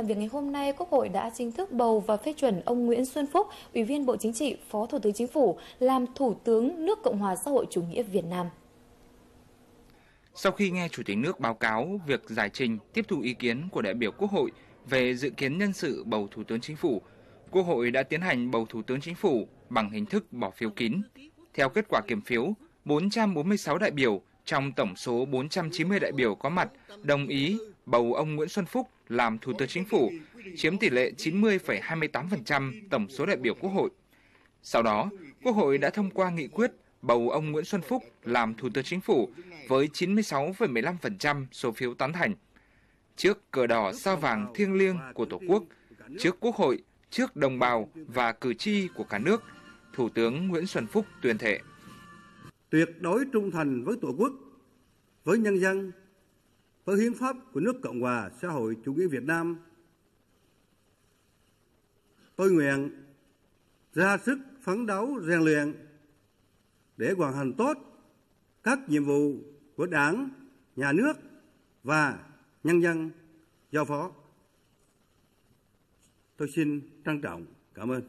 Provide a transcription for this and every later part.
làm việc ngày hôm nay, Quốc hội đã chính thức bầu và phê chuẩn ông Nguyễn Xuân Phúc, Ủy viên Bộ Chính trị, Phó Thủ tướng Chính phủ, làm Thủ tướng nước Cộng hòa xã hội chủ nghĩa Việt Nam. Sau khi nghe Chủ tịch nước báo cáo việc giải trình tiếp thu ý kiến của đại biểu Quốc hội về dự kiến nhân sự bầu Thủ tướng Chính phủ, Quốc hội đã tiến hành bầu Thủ tướng Chính phủ bằng hình thức bỏ phiếu kín. Theo kết quả kiểm phiếu, 446 đại biểu trong tổng số 490 đại biểu có mặt đồng ý bầu ông Nguyễn Xuân Phúc làm Thủ tướng Chính phủ, chiếm tỷ lệ 90,28% tổng số đại biểu Quốc hội. Sau đó, Quốc hội đã thông qua nghị quyết bầu ông Nguyễn Xuân Phúc làm Thủ tướng Chính phủ với 96,15% số phiếu tán thành. Trước cờ đỏ sao vàng thiêng liêng của Tổ quốc, trước Quốc hội, trước đồng bào và cử tri của cả nước, Thủ tướng Nguyễn Xuân Phúc tuyên thệ. Tuyệt đối trung thành với Tổ quốc, với nhân dân, với hiến pháp của nước Cộng hòa xã hội chủ nghĩa Việt Nam. Tôi nguyện ra sức phấn đấu rèn luyện để hoàn thành tốt các nhiệm vụ của Đảng, Nhà nước và nhân dân giao phó. Tôi xin trân trọng cảm ơn.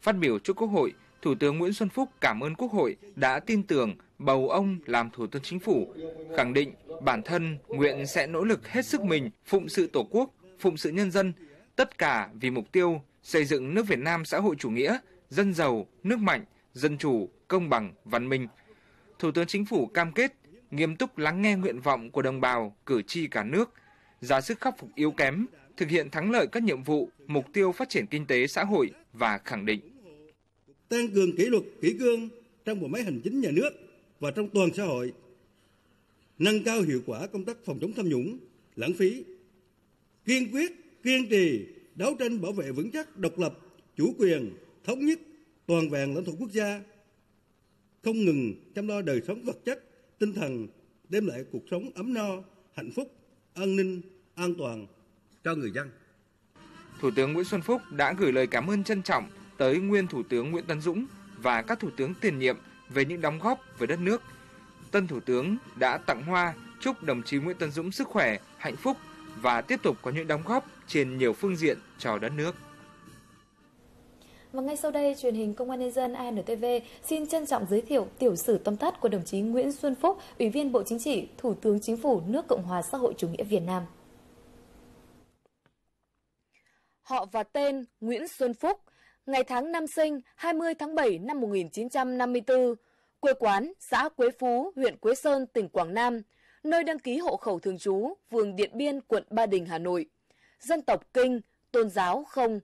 Phát biểu trước Quốc hội, Thủ tướng Nguyễn Xuân Phúc cảm ơn Quốc hội đã tin tưởng bầu ông làm Thủ tướng Chính phủ, khẳng định bản thân nguyện sẽ nỗ lực hết sức mình phụng sự Tổ quốc, phụng sự nhân dân, tất cả vì mục tiêu xây dựng nước Việt Nam xã hội chủ nghĩa, dân giàu, nước mạnh, dân chủ, công bằng, văn minh. Thủ tướng Chính phủ cam kết nghiêm túc lắng nghe nguyện vọng của đồng bào, cử tri cả nước, ra sức khắc phục yếu kém, thực hiện thắng lợi các nhiệm vụ, mục tiêu phát triển kinh tế xã hội và khẳng định tăng cường kỷ luật kỷ cương trong bộ máy hành chính nhà nước và trong toàn xã hội nâng cao hiệu quả công tác phòng chống tham nhũng lãng phí kiên quyết kiên trì đấu tranh bảo vệ vững chắc độc lập chủ quyền thống nhất toàn vẹn lãnh thổ quốc gia không ngừng chăm lo đời sống vật chất tinh thần đem lại cuộc sống ấm no hạnh phúc an ninh an toàn cho người dân Thủ tướng Nguyễn Xuân Phúc đã gửi lời cảm ơn trân trọng tới nguyên Thủ tướng Nguyễn Tấn Dũng và các thủ tướng tiền nhiệm về những đóng góp với đất nước. Tân Thủ tướng đã tặng hoa chúc đồng chí Nguyễn Tấn Dũng sức khỏe, hạnh phúc và tiếp tục có những đóng góp trên nhiều phương diện cho đất nước. Và ngay sau đây, truyền hình Công an Nhân dân ANTV xin trân trọng giới thiệu tiểu sử tâm thất của đồng chí Nguyễn Xuân Phúc, Ủy viên Bộ Chính trị, Thủ tướng Chính phủ nước Cộng hòa xã hội chủ nghĩa Việt Nam. Họ và tên Nguyễn Xuân Phúc, ngày tháng năm sinh 20 tháng 7 năm 1954, quê quán xã Quế Phú, huyện Quế Sơn, tỉnh Quảng Nam, nơi đăng ký hộ khẩu thường trú, phường Điện Biên, quận Ba Đình, Hà Nội. Dân tộc Kinh, tôn giáo không,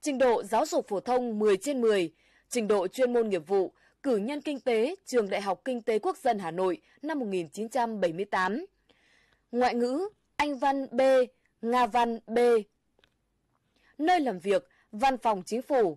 trình độ giáo dục phổ thông 10 trên 10, trình độ chuyên môn nghiệp vụ, cử nhân kinh tế, trường Đại học Kinh tế Quốc dân Hà Nội năm 1978. Ngoại ngữ, Anh văn B, Nga văn B. Nơi làm việc, Văn phòng Chính phủ,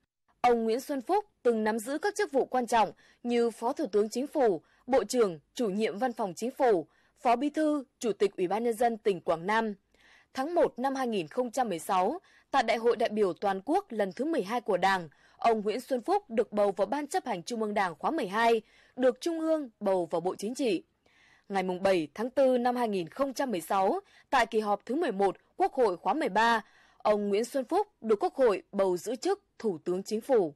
Ông Nguyễn Xuân Phúc từng nắm giữ các chức vụ quan trọng như Phó Thủ tướng Chính phủ, Bộ trưởng, Chủ nhiệm Văn phòng Chính phủ, Phó Bí thư, Chủ tịch Ủy ban nhân dân tỉnh Quảng Nam. Tháng 1 năm 2016, tại Đại hội đại biểu toàn quốc lần thứ 12 của Đảng, ông Nguyễn Xuân Phúc được bầu vào Ban chấp hành Trung ương Đảng khóa 12, được Trung ương bầu vào Bộ Chính trị. Ngày 7 tháng 4 năm 2016, tại kỳ họp thứ 11 Quốc hội khóa 13, ông Nguyễn Xuân Phúc được Quốc hội bầu giữ chức thủ tướng chính phủ